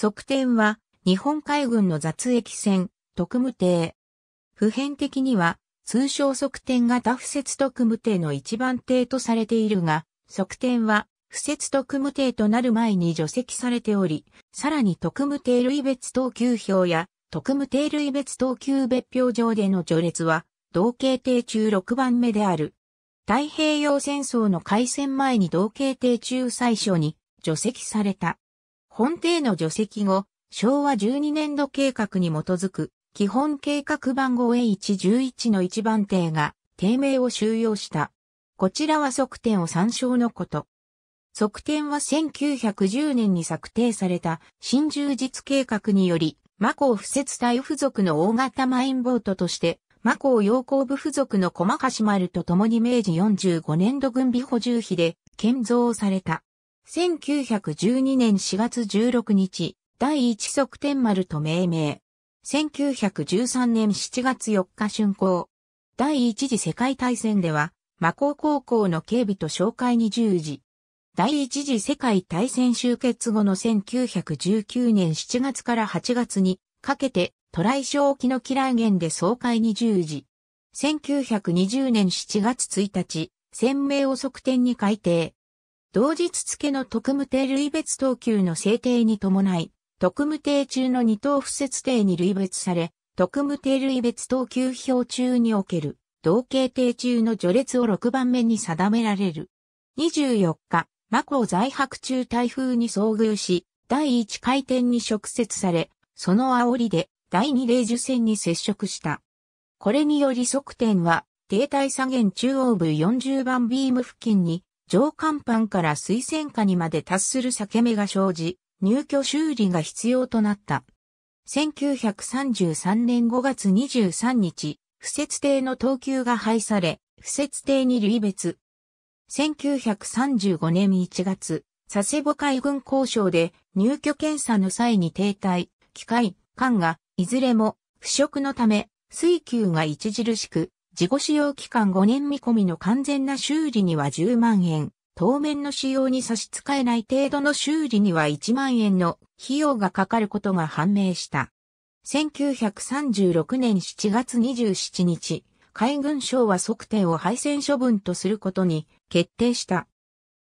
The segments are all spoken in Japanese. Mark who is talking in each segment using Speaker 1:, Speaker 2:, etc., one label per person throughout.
Speaker 1: 側転は、日本海軍の雑役船、特務艇。普遍的には、通称側転型不設特務艇の一番艇とされているが、側転は、不設特務艇となる前に除籍されており、さらに特務艇類別等級表や、特務艇類別等級別表上での序列は、同型艇中6番目である。太平洋戦争の開戦前に同型艇中最初に除籍された。本邸の除籍後、昭和12年度計画に基づく、基本計画番号 A111 の一番艇が、邸名を収容した。こちらは側点を参照のこと。側点は1910年に策定された新充実計画により、マコー不設隊付属の大型マインボートとして、マコー洋工部付属の駒橋丸と共に明治45年度軍備補充費で建造された。1912年4月16日、第一側天丸と命名。1913年7月4日竣工。第一次世界大戦では、魔法高校の警備と紹介に従事。第一次世界大戦終結後の1919年7月から8月にかけて、トライ小沖の嫌い源で総会に従事。1920年7月1日、鮮明を側天に改定。同日付の特務艇類別等級の制定に伴い、特務艇中の二等不設艇に類別され、特務艇類別等級表中における、同型艇中の序列を6番目に定められる。24日、マコを在泊中台風に遭遇し、第1回転に直接され、その煽りで第2ジュ線に接触した。これにより側転は、停滞左舷中央部40番ビーム付近に上甲板から水仙下にまで達する裂け目が生じ、入居修理が必要となった。1933年5月23日、不設定の等級が廃され、不設定に類別。1935年1月、佐世保海軍交渉で入居検査の際に停滞、機械、艦が、いずれも、腐食のため、水球が著しく、事後使用期間5年見込みの完全な修理には10万円、当面の使用に差し支えない程度の修理には1万円の費用がかかることが判明した。1936年7月27日、海軍省は測定を廃線処分とすることに決定した。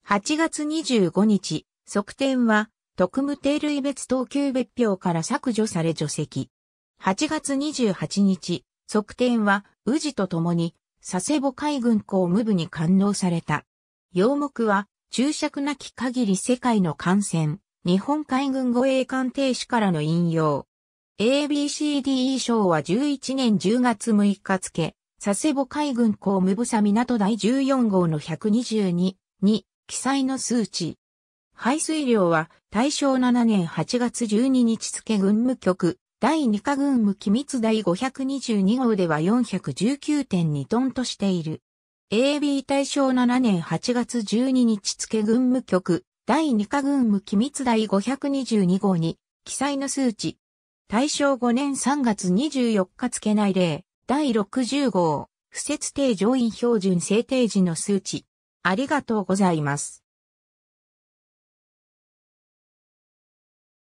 Speaker 1: 8月25日、測定は特務定類別等級別表から削除され除籍。8月28日、測定は宇治と共に佐世保海軍港無部に官能された。要目は、注釈なき限り世界の艦船、日本海軍護衛艦艇士からの引用。ABCDE 賞は11年10月6日付、佐世保海軍港無部佐港第14号の122に記載の数値。排水量は大正7年8月12日付軍務局第2課軍務機密第522号では419.2トンとしている。AB 対象7年8月12日付軍務局第2課軍務機密第522号に記載の数値。対象5年3月24日付内例第60号不設定上院標準制定時の数値。ありがとうございます。